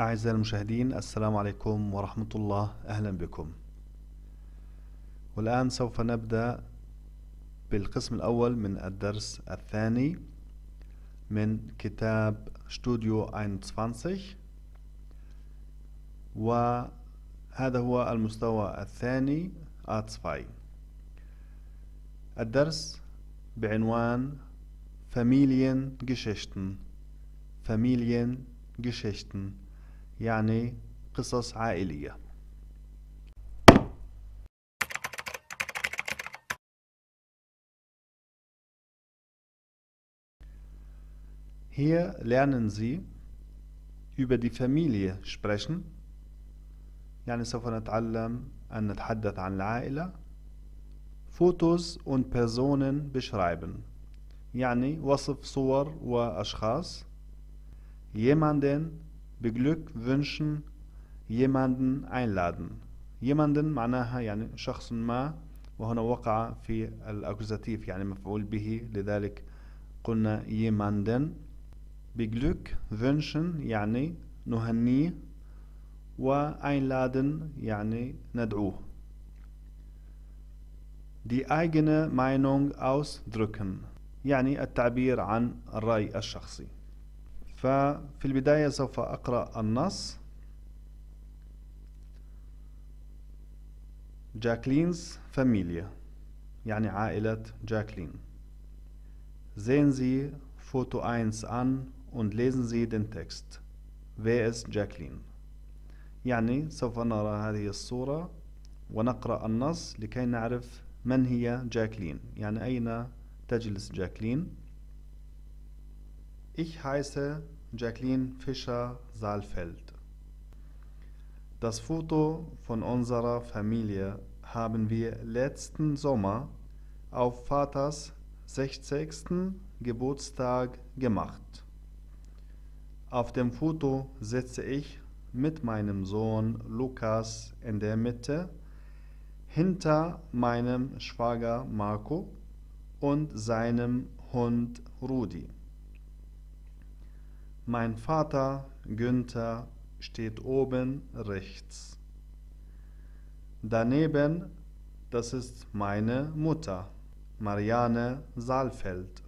أعزائي المشاهدين السلام عليكم ورحمة الله أهلا بكم والآن سوف نبدأ بالقسم الأول من الدرس الثاني من كتاب ستوديو 21 وهذا هو المستوى الثاني آتسفاي الدرس بعنوان Familiengeschichten Familiengeschichten يعني قصص عائلية Hier lernen Sie über die Familie sprechen. يعني سوف نتعلم أن نتحدث عن العائلة. Fotos und Personen beschreiben. يعني وصف صور وأشخاص. Jemanden beglückwünschen jemanden einladen jemanden معناها يعني شخص ما وهنا وقع في الأكوزاتيف يعني مفعول به لذلك قلنا jemanden beglückwünschen يعني نهنيه و einladen يعني ندعوه die eigene Meinung ausdrücken يعني التعبير عن الرأي الشخصي ففي البداية سوف أقرأ النص جاكلينز فاميليا يعني عائلة جاكلين Sehen Sie Foto 1 an und lesen Sie den Text. Wer ist Jacqueline? يعني سوف نرى هذه الصورة ونقرأ النص لكي نعرف من هي جاكلين يعني أين تجلس جاكلين Ich heiße Jacqueline Fischer-Saalfeld. Das Foto von unserer Familie haben wir letzten Sommer auf Vaters 60. Geburtstag gemacht. Auf dem Foto sitze ich mit meinem Sohn Lukas in der Mitte, hinter meinem Schwager Marco und seinem Hund Rudi. Mein Vater Günther steht oben rechts. Daneben, das ist meine Mutter, Marianne Saalfeld.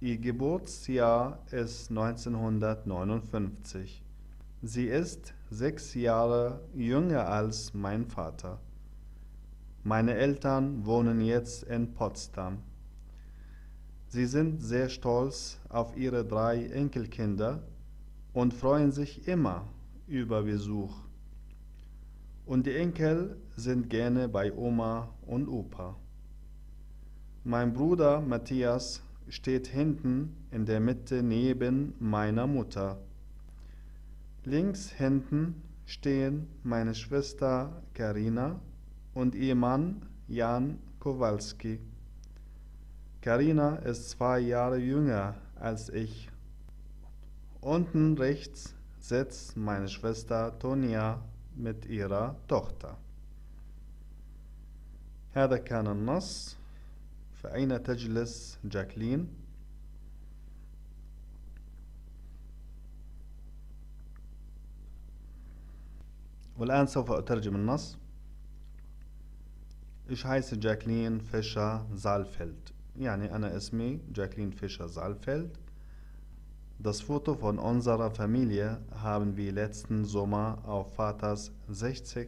Ihr Geburtsjahr ist 1959. Sie ist sechs Jahre jünger als mein Vater. Meine Eltern wohnen jetzt in Potsdam. Sie sind sehr stolz auf ihre drei Enkelkinder und freuen sich immer über Besuch. Und die Enkel sind gerne bei Oma und Opa. Mein Bruder Matthias steht hinten in der Mitte neben meiner Mutter. Links hinten stehen meine Schwester Karina und ihr Mann Jan Kowalski. Karina ist zwei Jahre jünger als ich. Unten rechts sitzt meine Schwester Tonia mit ihrer Tochter. هذا كان النص فأين تجلس جاكلين؟ والآن سوف أترجم النص Ich heiße Jacqueline Fischer-Saalfeld. يعني أنا اسمي جاكلين فيشر Saalfeld. Das Foto von unserer Familie haben wir letzten Sommer auf Vaters 60.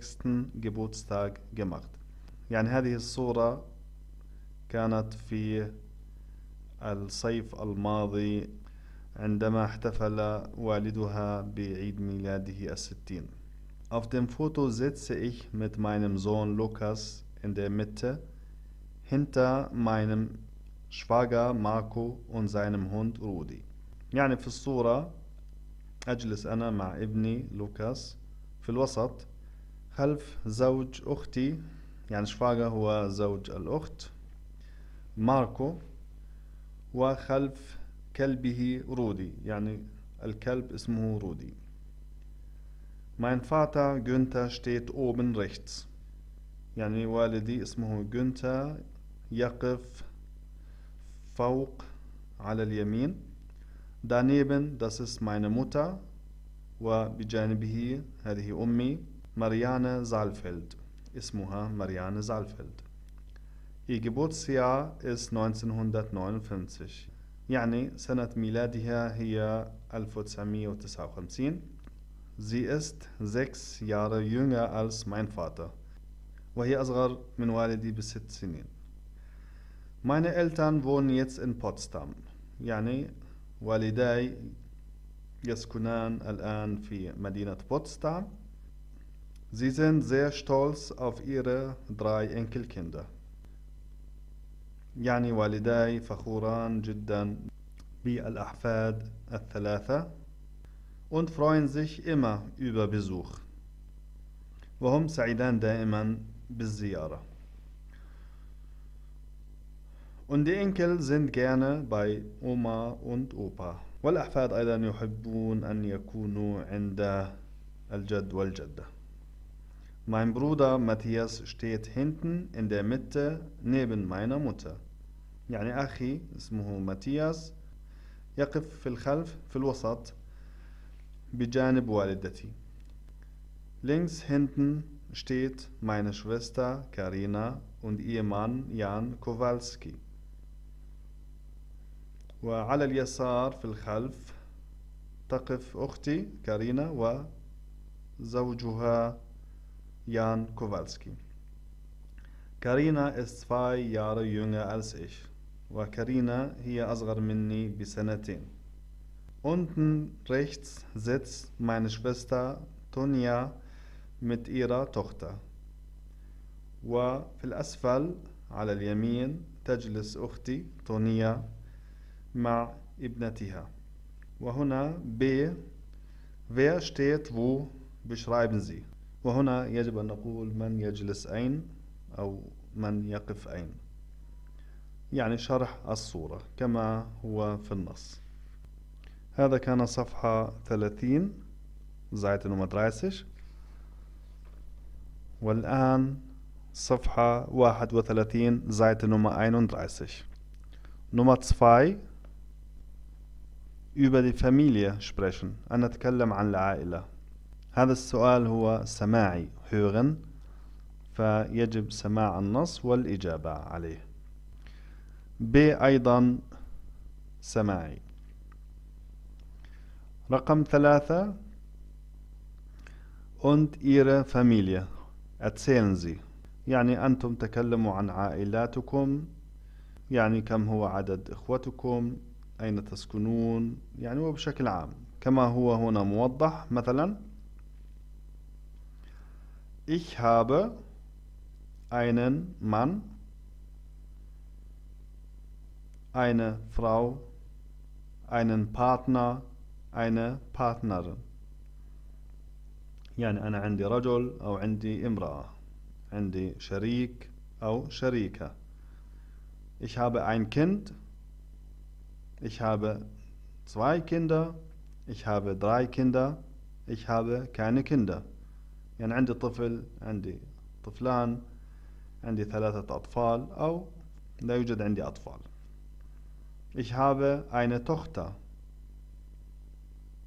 Geburtstag gemacht. يعني هذه الصورة كانت في الصيف الماضي عندما احتفل والدها بعيد ميلاده الستين. Auf dem Foto sitze ich mit meinem Sohn Lukas in der Mitte hinter meinem Schwager Marco und seinem Hund Rudi يعني في الصورة أجلس أنا مع ابني لوكاس في الوسط خلف زوج أختي يعني شفاقة هو زوج الأخت ماركو وخلف كلبه رودي يعني الكلب اسمه رودي Mein Vater Günther steht oben rechts يعني والدي اسمه جونتا يقف fauq على اليمين daneben das ist meine Mutter وبجانبه هذه أمي Marianne Saalfeld اسمها Marianne Saalfeld Ihr Geburtsjahr ist 1959 يعني سنة ميلادها هي 1959 Sie ist sechs Jahre jünger als mein Vater وهي أصغر من والدي بست سنين Meine Eltern wohnen jetzt in Potsdam. يعني والداي يسكنان الآن في مدينة بوتسدام. Sie sind sehr stolz auf ihre drei Enkelkinder. يعني والداي فخوران جدا بالأحفاد الثلاثة und freuen sich immer über Besuch. وهم سعيدان دائما بالزيارة. Und die Enkel sind gerne bei Oma und Opa. والأحفاد أيضا يحبون أن يكونوا عند الجد والجدة. Mein Bruder Matthias steht hinten in der Mitte neben meiner Mutter. يعني أخي اسمه ماتياس يقف في الخلف في الوسط بجانب والدتي. Links hinten steht meine Schwester Karina und ihr Mann Jan Kowalski. وعلى اليسار في الخلف تقف أختي كارينا وزوجها يان كوفالسكي كارينا ist zwei Jahre jünger als ich. وكارينا هي أصغر مني بسنتين. Unten rechts sitzt meine Schwester تونيا mit ihrer Tochter. وفي الأسفل على اليمين تجلس أختي تونيا مع ابنتها وهنا ب wer steht wo beschreiben Sie وهنا يجب أن نقول من يجلس أين أو من يقف أين يعني شرح الصورة كما هو في النص هذا كان صفحة 30 Seite Nummer 30 والآن صفحة 31 Seite Nummer 31 Nummer 2 über die Familie sprechen. أنا أتكلم عن العائلة. هذا السؤال هو سماعي hören فيجب سماع النص والإجابة عليه. ب أيضا سماعي. رقم ثلاثة und ihre Familie erzählen Sie يعني أنتم تكلموا عن عائلاتكم يعني كم هو عدد إخوتكم أين تسكنون يعني وبشكل عام كما هو هنا موضح مثلا Ich habe einen Mann eine Frau einen Partner eine Partnerin يعني أنا عندي رجل أو عندي امرأة عندي شريك أو شريكة Ich habe ein Kind ich habe zwei Kinder, ich habe drei Kinder, ich habe keine Kinder. يعني عندي طفل عندي طفلان عندي ثلاثة أطفال أو لا يوجد عندي أطفال Ich habe eine Tochter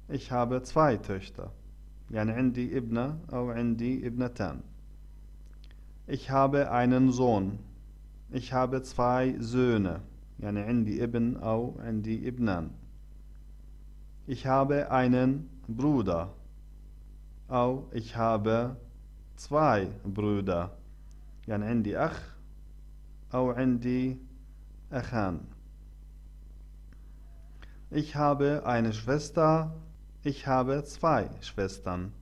Ich habe zwei Töchter يعني عندي ابنة أو عندي ابنتان Ich habe einen Sohn Ich habe zwei Söhne يعني عندي ابن أو عندي ابنان ich habe einen Bruder أو ich habe zwei Brüder يعني عندي أخ أو عندي أخان Ich habe eine Schwester ich habe zwei Schwestern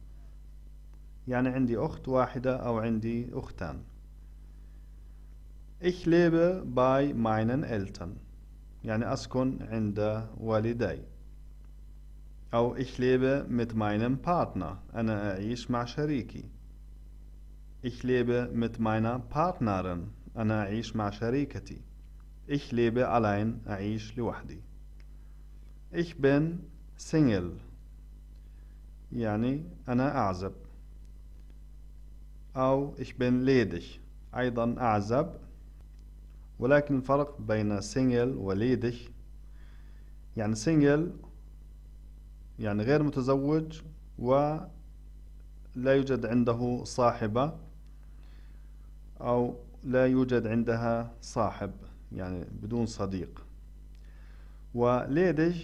يعني عندي أخت واحدة أو عندي أختان Ich lebe bei meinen Eltern يعني أسكن عند والدي أو ich lebe mit meinem Partner أنا أعيش مع شريكي ich lebe mit meiner Partnerin أنا أعيش مع شريكتي ich lebe allein أعيش لوحدي ich bin single يعني أنا أعزب أو ich bin ledig أيضا أعزب ولكن الفرق بين سنجل وليدش يعني سنجل يعني غير متزوج ولا يوجد عنده صاحبة أو لا يوجد عندها صاحب يعني بدون صديق وليدج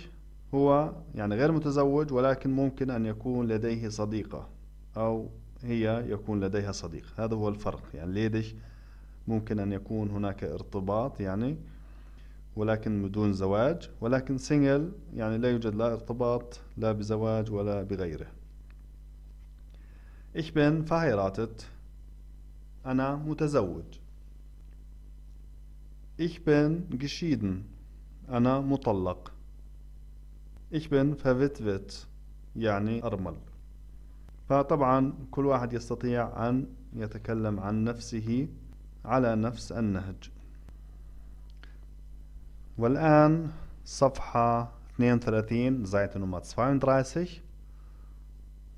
هو يعني غير متزوج ولكن ممكن أن يكون لديه صديقة أو هي يكون لديها صديق هذا هو الفرق يعني ليدج ممكن أن يكون هناك ارتباط يعني ولكن بدون زواج ولكن سنجل يعني لا يوجد لا ارتباط لا بزواج ولا بغيره Ich bin verheiratet أنا متزوج Ich bin geschieden أنا مطلق Ich bin verwitwet يعني أرمل فطبعا كل واحد يستطيع أن يتكلم عن نفسه على نفس النهج والآن صفحة 32 زيت نمرة 32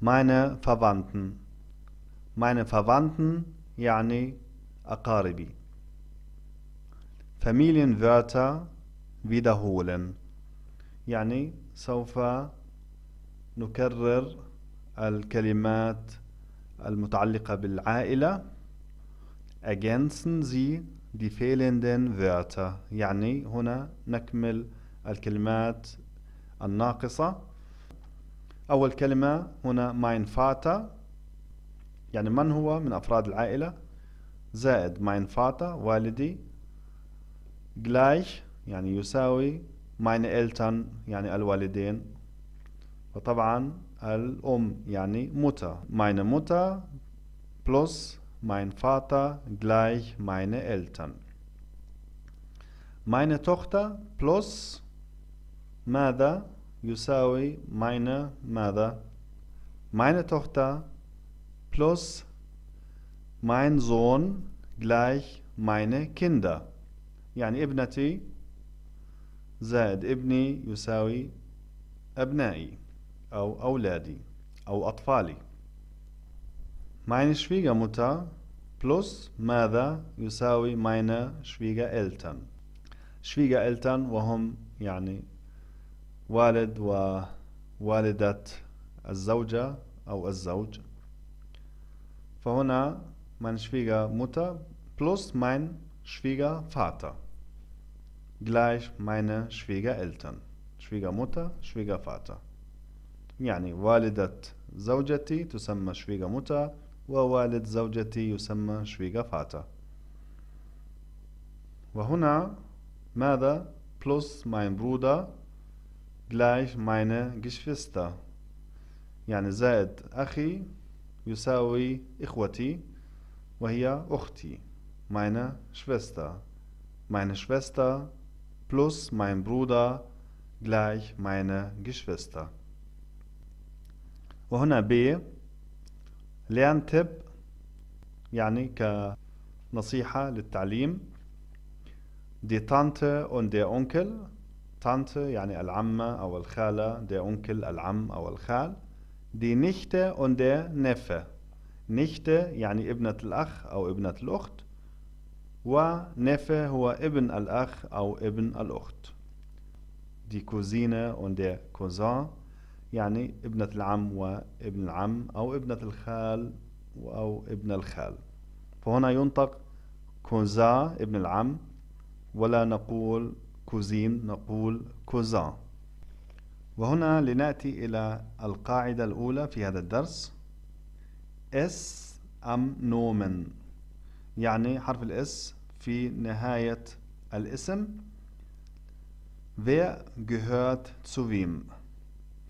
Meine Verwandten Meine Verwandten يعني أقاربي Familienwörter wiederholen يعني سوف نكرر الكلمات المتعلقة بالعائلة ergänzen Sie die fehlenden Wörter يعني هنا نكمل الكلمات الناقصة أول كلمة هنا mein Vater يعني من هو من أفراد العائلة زائد mein Vater والدي gleich يعني يساوي meine Eltern يعني الوالدين وطبعا الأم يعني Mutter meine Mutter plus mein Vater gleich meine Eltern. Meine Tochter plus ماذا يساوي meine ماذا meine Tochter plus mein Sohn gleich meine Kinder يعني ابنتي زائد ابني يساوي أبنائي أو أولادي أو أطفالي meine Schwiegermutter plus ماذا يساوي meine Schwiegereltern Schwiegereltern وهم يعني والد ووالدة الزوجة أو الزوج فهنا mein Schwiegermutter plus mein Schwiegervater gleich meine Schwiegereltern Schwiegermutter Schwiegervater يعني والدة زوجتي تسمى Schwiegermutter ووالد زوجتي يسمى شويغافاتا وهنا ماذا plus mein Bruder gleich meine Geschwister يعني زائد أخي يساوي إخوتي وهي أختي meine Schwester meine Schwester plus mein Bruder gleich meine Geschwister وهنا B لينتب يعني كنصيحة للتعليم دي تانت اون دي اونكل تانت يعني العمة أو الخالة دي اونكل العم أو الخال دي نيختة اون دي نفة نيختة يعني ابنة الأخ أو ابنة الأخت ونفة هو ابن الأخ أو ابن الأخت دي كوزينة اون دي كوزان يعني ابنة العم وابن العم أو ابنة الخال أو ابن الخال فهنا ينطق كوزا ابن العم ولا نقول كوزين نقول كوزا وهنا لنأتي إلى القاعدة الأولى في هذا الدرس اس أم نومن يعني حرف الاس في نهاية الاسم Wer gehört zu wem?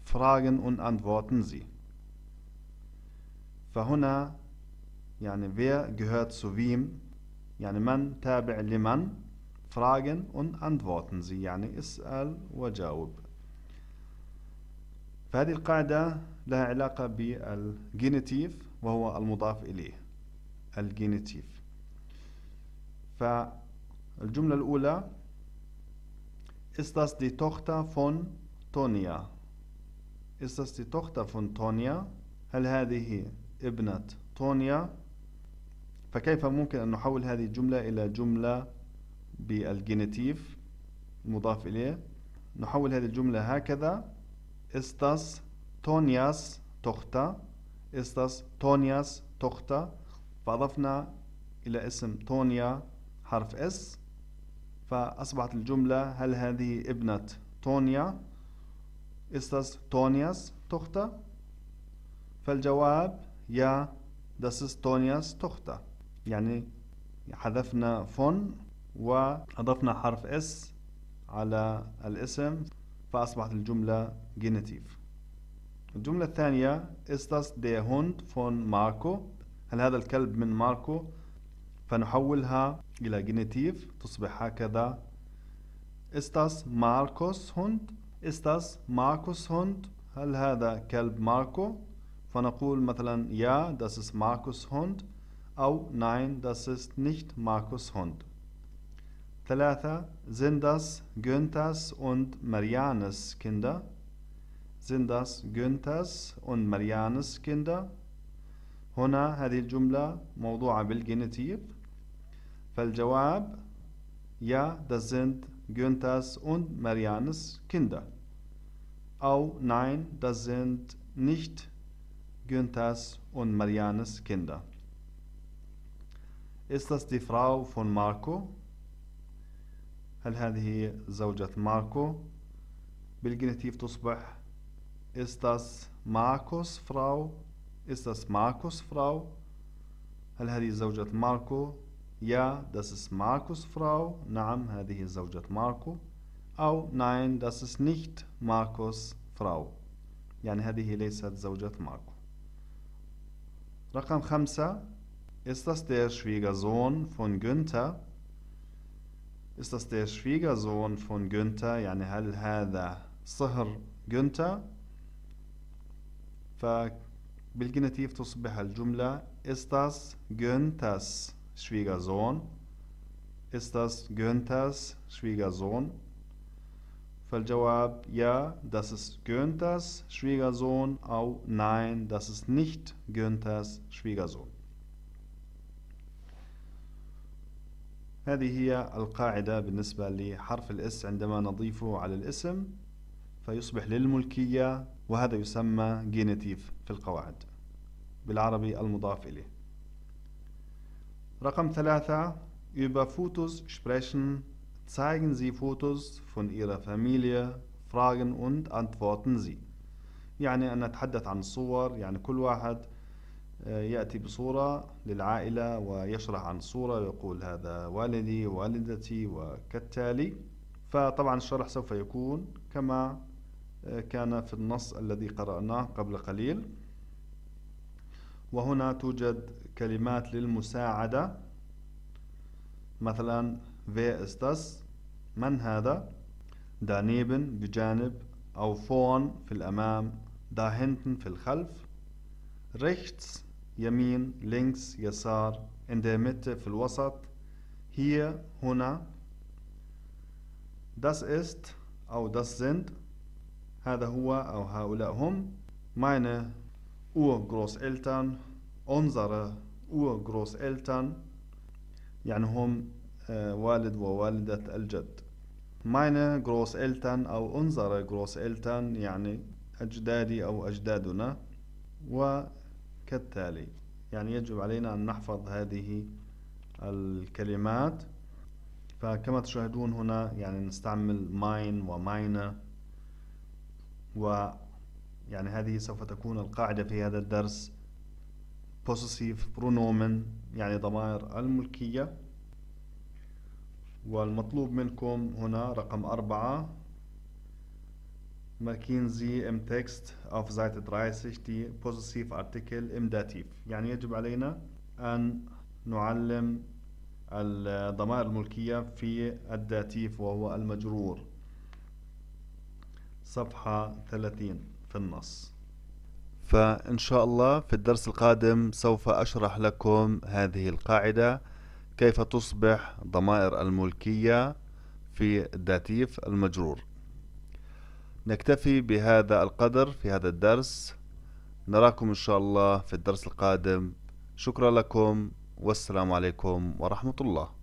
Fragen und antworten sie. فهنا يعني wer gehört zu wem يعني من تابع لمن Fragen und antworten sie يعني اسأل وجاوب فهذه القاعدة لها علاقة بالجينيتيف وهو المضاف إليه الجينيتيف فالجملة الأولى Ist das die Tochter von Tonia? Ist das die Tochter von طونيا؟ هل هذه ابنة تونيا؟ فكيف ممكن أن نحول هذه الجملة إلى جملة بالجينيتيف المضاف إليه؟ نحول هذه الجملة هكذا Ist das طونياس Tochter؟ Ist das Tochter؟ فأضفنا إلى اسم تونيا حرف اس فأصبحت الجملة هل هذه ابنة تونيا؟ استاس تونياس توختا فالجواب يا داسس تونياس توختا يعني حذفنا فون وأضفنا حرف اس على الاسم فأصبحت الجملة جينيتيف الجملة الثانية استاس دي هوند فون ماركو هل هذا الكلب من ماركو فنحولها إلى جينيتيف تصبح هكذا استاس ماركوس هوند ist das Markus Hund هل هذا كلب ماركو فنقول مثلا يا das ist Markus Hund أو nein das ist nicht Markus Hund ثلاثة sind das Günthers und Marianes Kinder sind das Günthers und Marianes Kinder هنا هذه الجملة موضوعة بالجنتيف فالجواب ja das sind Günthers und Marianes Kinder. Oh nein, das sind nicht Günthers und Marianes Kinder. Ist das die Frau von Marco? هل هذه زوجة ماركو؟ بالجنتيف تصبح Ist das Marcos Frau? Ist das Marcos Frau? هل هذه زوجة ماركو؟ Ja, das ist Markus Frau. Naam, هذه زوجة ماركو. أو nein, das ist nicht Markus Frau. يعني هذه ليست زوجة ماركو. رقم خمسة Ist das der Schwiegersohn von Günther? Ist das der Schwiegersohn von Günther? يعني هل هذا صهر جونتا فبالجنتيف تصبح الجملة استاس جونتاس Schwiegersohn. Ist das Günthers Schwiegersohn? فالجواب ja, das ist Günthers Schwiegersohn أو nein, das ist nicht Günthers Schwiegersohn. هذه هي القاعدة بالنسبة لحرف الاس عندما نضيفه على الاسم فيصبح للملكية وهذا يسمى جينيتيف في القواعد بالعربي المضاف إليه رقم ثلاثة über Fotos sprechen. Zeigen Sie Fotos von Ihrer Familie, fragen und antworten Sie. يعني أن نتحدث عن الصور يعني كل واحد آه، يأتي بصورة للعائلة ويشرح عن الصورة يقول هذا والدي والدتي وكالتالي فطبعا الشرح سوف يكون كما آه، كان في النص الذي قرأناه قبل قليل وهنا توجد كلمات للمساعدة مثلا wer ist das من هذا daneben بجانب أو vorn في الأمام da hinten في الخلف rechts يمين links يسار in der Mitte في الوسط hier هنا das ist أو das sind هذا هو أو هؤلاء هم meine Urgroßeltern unsere Urgroßeltern يعني هم آه، والد ووالدة الجد meine Großeltern أو unsere Großeltern يعني أجدادي أو أجدادنا وكالتالي يعني يجب علينا أن نحفظ هذه الكلمات فكما تشاهدون هنا يعني نستعمل ماين وماينة و يعني هذه سوف تكون القاعدة في هذا الدرس possessive pronomen يعني ضمائر الملكية والمطلوب منكم هنا رقم أربعة ماركين زي ام تكست اوف زايت درايسش دي بوزيسيف ارتكل ام داتيف يعني يجب علينا ان نعلم الضمائر الملكية في الداتيف وهو المجرور صفحة 30 في النص فإن شاء الله في الدرس القادم سوف أشرح لكم هذه القاعدة كيف تصبح ضمائر الملكية في الداتيف المجرور نكتفي بهذا القدر في هذا الدرس نراكم إن شاء الله في الدرس القادم شكرا لكم والسلام عليكم ورحمة الله